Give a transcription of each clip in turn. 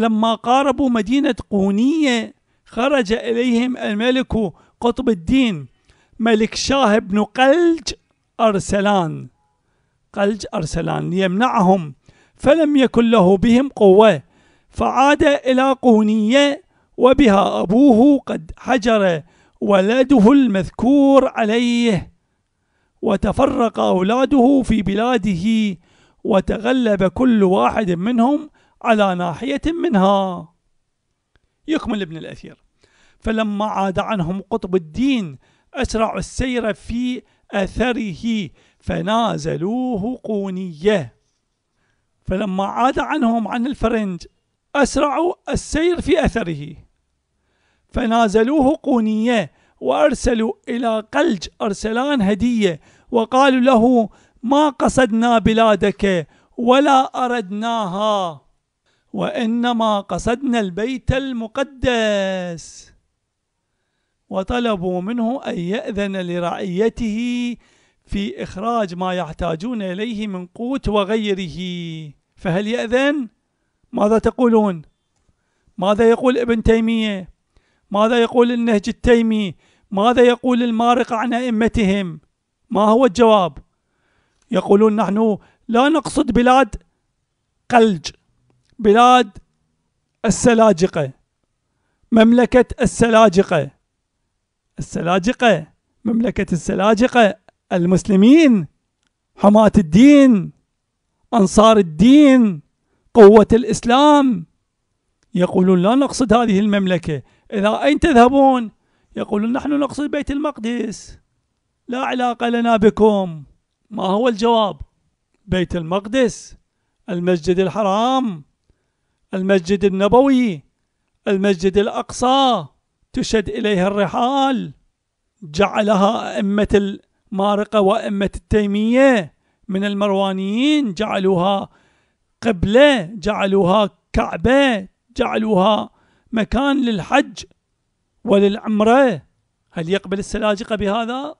فلما قاربوا مدينة قونية خرج إليهم الملك قطب الدين ملك شاه بن قلج أرسلان قلج أرسلان ليمنعهم فلم يكن له بهم قوة فعاد إلى قونية وبها أبوه قد حجر ولده المذكور عليه وتفرق أولاده في بلاده وتغلب كل واحد منهم على ناحية منها يكمل ابن الأثير فلما عاد عنهم قطب الدين أسرع السير في أثره فنازلوه قونية فلما عاد عنهم عن الفرنج أسرعوا السير في أثره فنازلوه قونية وأرسلوا إلى قلج أرسلان هدية وقالوا له ما قصدنا بلادك ولا أردناها وإنما قصدنا البيت المقدس وطلبوا منه أن يأذن لرعيته في إخراج ما يحتاجون إليه من قوت وغيره فهل يأذن؟ ماذا تقولون؟ ماذا يقول ابن تيمية؟ ماذا يقول النهج التيمي؟ ماذا يقول المارق عن أئمتهم؟ ما هو الجواب؟ يقولون نحن لا نقصد بلاد قلج بلاد السلاجقة مملكة السلاجقة السلاجقة مملكة السلاجقة المسلمين حماة الدين أنصار الدين قوة الإسلام يقولون لا نقصد هذه المملكة إلى أين تذهبون؟ يقولون نحن نقصد بيت المقدس لا علاقة لنا بكم ما هو الجواب؟ بيت المقدس المسجد الحرام المسجد النبوي المسجد الأقصى تشد إليها الرحال جعلها أئمة المارقة وأئمة التيمية من المروانيين جعلوها قبلة جعلوها كعبة جعلوها مكان للحج وللعمرة هل يقبل السلاجقة بهذا؟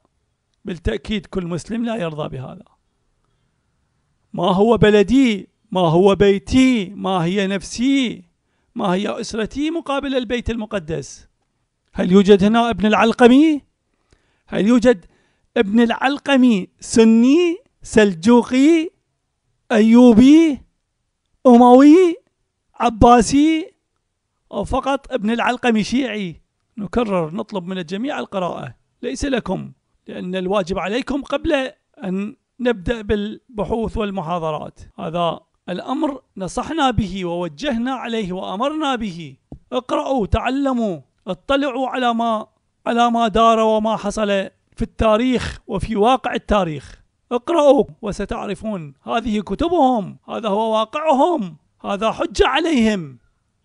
بالتأكيد كل مسلم لا يرضى بهذا ما هو بلدي ما هو بيتي ما هي نفسي ما هي أسرتي مقابل البيت المقدس هل يوجد هنا ابن العلقمي هل يوجد ابن العلقمي سني سلجوقي أيوبي أموي عباسي أو فقط ابن العلقمي شيعي نكرر نطلب من الجميع القراءة ليس لكم لأن الواجب عليكم قبل أن نبدأ بالبحوث والمحاضرات هذا الأمر نصحنا به ووجهنا عليه وأمرنا به اقرأوا تعلموا اطلعوا على ما على ما دار وما حصل في التاريخ وفي واقع التاريخ اقرأوا وستعرفون هذه كتبهم هذا هو واقعهم هذا حجة عليهم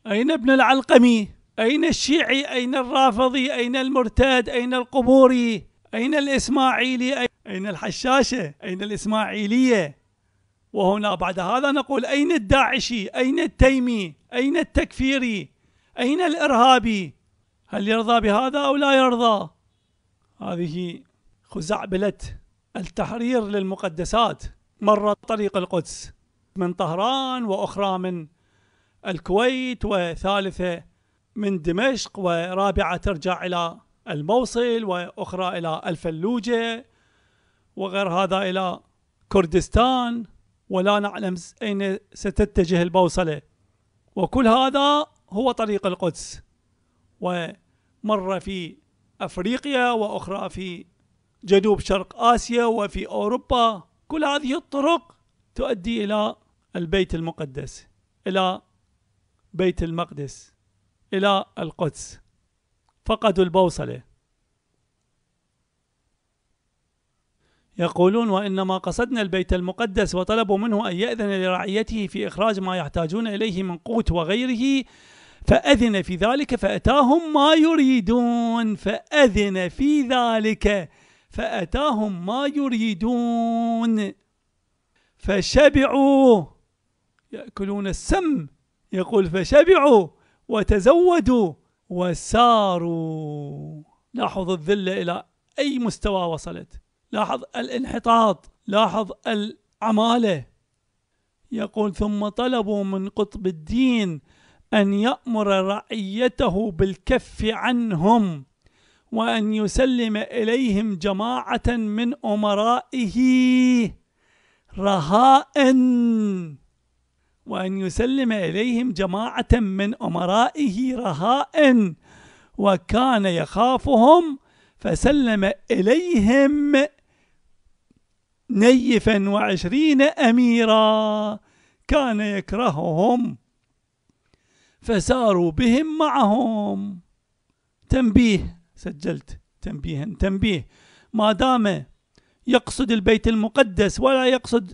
أين ابن العلقمي أين الشيعي أين الرافضي أين المرتد أين القبوري أين الإسماعيلي أين الحشاشة أين الإسماعيلية وهنا بعد هذا نقول أين الداعشي أين التيمي أين التكفيري أين الإرهابي هل يرضى بهذا أو لا يرضى هذه خزعبلة التحرير للمقدسات مرة طريق القدس من طهران وأخرى من الكويت وثالثة من دمشق ورابعة ترجع إلى الموصل وأخرى إلى الفلوجة وغير هذا إلى كردستان ولا نعلم أين ستتجه البوصلة وكل هذا هو طريق القدس ومر في أفريقيا وأخرى في جنوب شرق آسيا وفي أوروبا كل هذه الطرق تؤدي إلى البيت المقدس إلى بيت المقدس إلى القدس فقدوا البوصلة يقولون وإنما قصدنا البيت المقدس وطلبوا منه أن يأذن لرعيته في إخراج ما يحتاجون إليه من قوت وغيره فأذن في ذلك فأتاهم ما يريدون فأذن في ذلك فأتاهم ما يريدون فشبعوا يأكلون السم يقول فشبعوا وتزودوا وساروا لاحظوا الذلة إلى أي مستوى وصلت لاحظ الانحطاط لاحظ العماله يقول ثم طلبوا من قطب الدين ان يامر رعيته بالكف عنهم وان يسلم اليهم جماعه من امرائه رهائن وأن يسلم إليهم جماعة من أمرائه رهائن وكان يخافهم فسلم إليهم نيفا وعشرين أميرا كان يكرههم فساروا بهم معهم تنبيه سجلت تنبيها تنبيه ما دام يقصد البيت المقدس ولا يقصد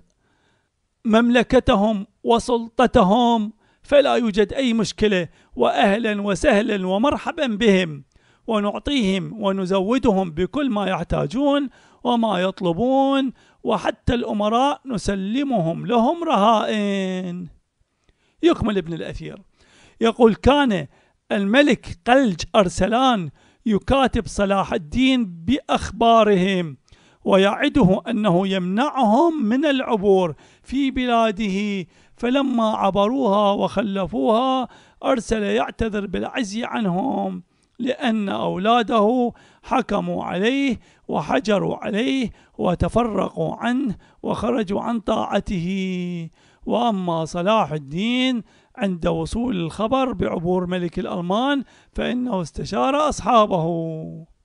مملكتهم وسلطتهم فلا يوجد أي مشكلة وأهلا وسهلا ومرحبا بهم ونعطيهم ونزودهم بكل ما يحتاجون وما يطلبون وحتى الأمراء نسلمهم لهم رهائن يكمل ابن الأثير يقول كان الملك قلج أرسلان يكاتب صلاح الدين بأخبارهم ويعده أنه يمنعهم من العبور في بلاده فلما عبروها وخلفوها أرسل يعتذر بالعزي عنهم لأن أولاده حكموا عليه وحجروا عليه وتفرقوا عنه وخرجوا عن طاعته وأما صلاح الدين عند وصول الخبر بعبور ملك الألمان فإنه استشار أصحابه